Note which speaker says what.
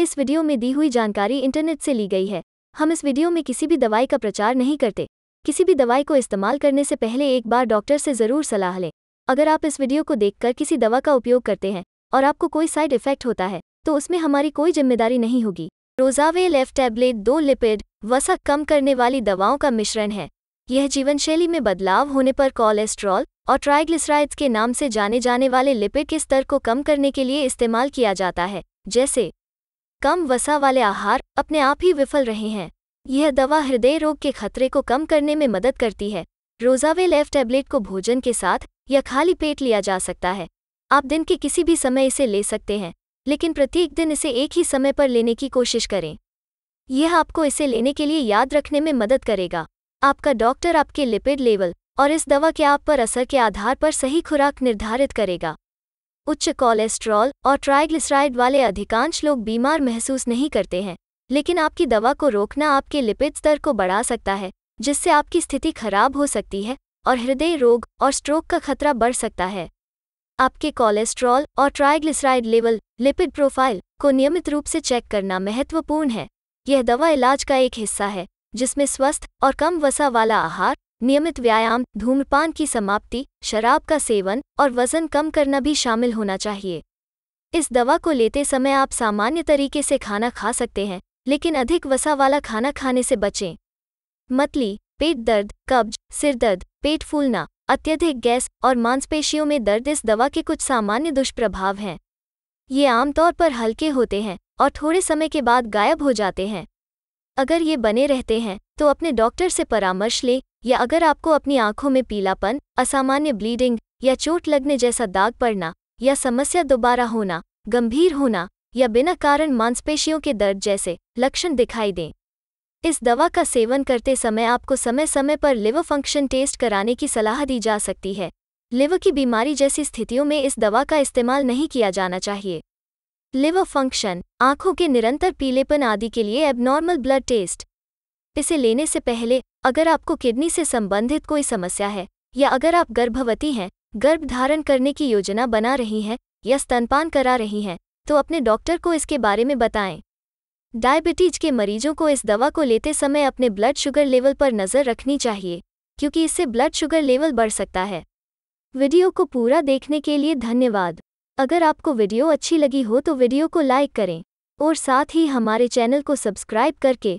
Speaker 1: इस वीडियो में दी हुई जानकारी इंटरनेट से ली गई है हम इस वीडियो में किसी भी दवाई का प्रचार नहीं करते किसी भी दवाई को इस्तेमाल करने से पहले एक बार डॉक्टर से ज़रूर सलाह लें अगर आप इस वीडियो को देखकर किसी दवा का उपयोग करते हैं और आपको कोई साइड इफेक्ट होता है तो उसमें हमारी कोई जिम्मेदारी नहीं होगी रोजावे लेफ्ट टैबलेट दो लिपिड वसा कम करने वाली दवाओं का मिश्रण है यह जीवनशैली में बदलाव होने पर कोलेस्ट्रॉल और ट्राइग्लिसराइड्स के नाम से जाने जाने वाले लिपिड के स्तर को कम करने के लिए इस्तेमाल किया जाता है जैसे कम वसा वाले आहार अपने आप ही विफल रहे हैं यह दवा हृदय रोग के खतरे को कम करने में मदद करती है रोज़ावे लेफ टैबलेट को भोजन के साथ या खाली पेट लिया जा सकता है आप दिन के किसी भी समय इसे ले सकते हैं लेकिन प्रत्येक दिन इसे एक ही समय पर लेने की कोशिश करें यह आपको इसे लेने के लिए याद रखने में मदद करेगा आपका डॉक्टर आपके लिपिड लेवल और इस दवा के आप पर असर के आधार पर सही खुराक निर्धारित करेगा उच्च कोलेस्ट्रॉल और ट्राइग्लिसराइड वाले अधिकांश लोग बीमार महसूस नहीं करते हैं लेकिन आपकी दवा को रोकना आपके लिपिड स्तर को बढ़ा सकता है जिससे आपकी स्थिति खराब हो सकती है और हृदय रोग और स्ट्रोक का खतरा बढ़ सकता है आपके कोलेस्ट्रॉल और ट्राइग्लिसराइड लेवल लिपिड प्रोफाइल को नियमित रूप से चेक करना महत्वपूर्ण है यह दवा इलाज का एक हिस्सा है जिसमें स्वस्थ और कम वसा वाला आहार नियमित व्यायाम धूम्रपान की समाप्ति शराब का सेवन और वजन कम करना भी शामिल होना चाहिए इस दवा को लेते समय आप सामान्य तरीके से खाना खा सकते हैं लेकिन अधिक वसा वाला खाना खाने से बचें मतली पेट दर्द कब्ज सिर दर्द पेट फूलना अत्यधिक गैस और मांसपेशियों में दर्द इस दवा के कुछ सामान्य दुष्प्रभाव हैं ये आमतौर पर हल्के होते हैं और थोड़े समय के बाद गायब हो जाते हैं अगर ये बने रहते हैं तो अपने डॉक्टर से परामर्श लें या अगर आपको अपनी आंखों में पीलापन असामान्य ब्लीडिंग या चोट लगने जैसा दाग पड़ना या समस्या दोबारा होना गंभीर होना या बिना कारण मांसपेशियों के दर्द जैसे लक्षण दिखाई दें इस दवा का सेवन करते समय आपको समय समय पर लिवर फंक्शन टेस्ट कराने की सलाह दी जा सकती है लिवर की बीमारी जैसी स्थितियों में इस दवा का इस्तेमाल नहीं किया जाना चाहिए लिवर फंक्शन आंखों के निरंतर पीलेपन आदि के लिए एबनॉर्मल ब्लड टेस्ट इसे लेने से पहले अगर आपको किडनी से संबंधित कोई समस्या है या अगर आप गर्भवती हैं गर्भ धारण करने की योजना बना रही हैं या स्तनपान करा रही हैं तो अपने डॉक्टर को इसके बारे में बताएं डायबिटीज के मरीजों को इस दवा को लेते समय अपने ब्लड शुगर लेवल पर नज़र रखनी चाहिए क्योंकि इससे ब्लड शुगर लेवल बढ़ सकता है वीडियो को पूरा देखने के लिए धन्यवाद अगर आपको वीडियो अच्छी लगी हो तो वीडियो को लाइक करें और साथ ही हमारे चैनल को सब्सक्राइब करके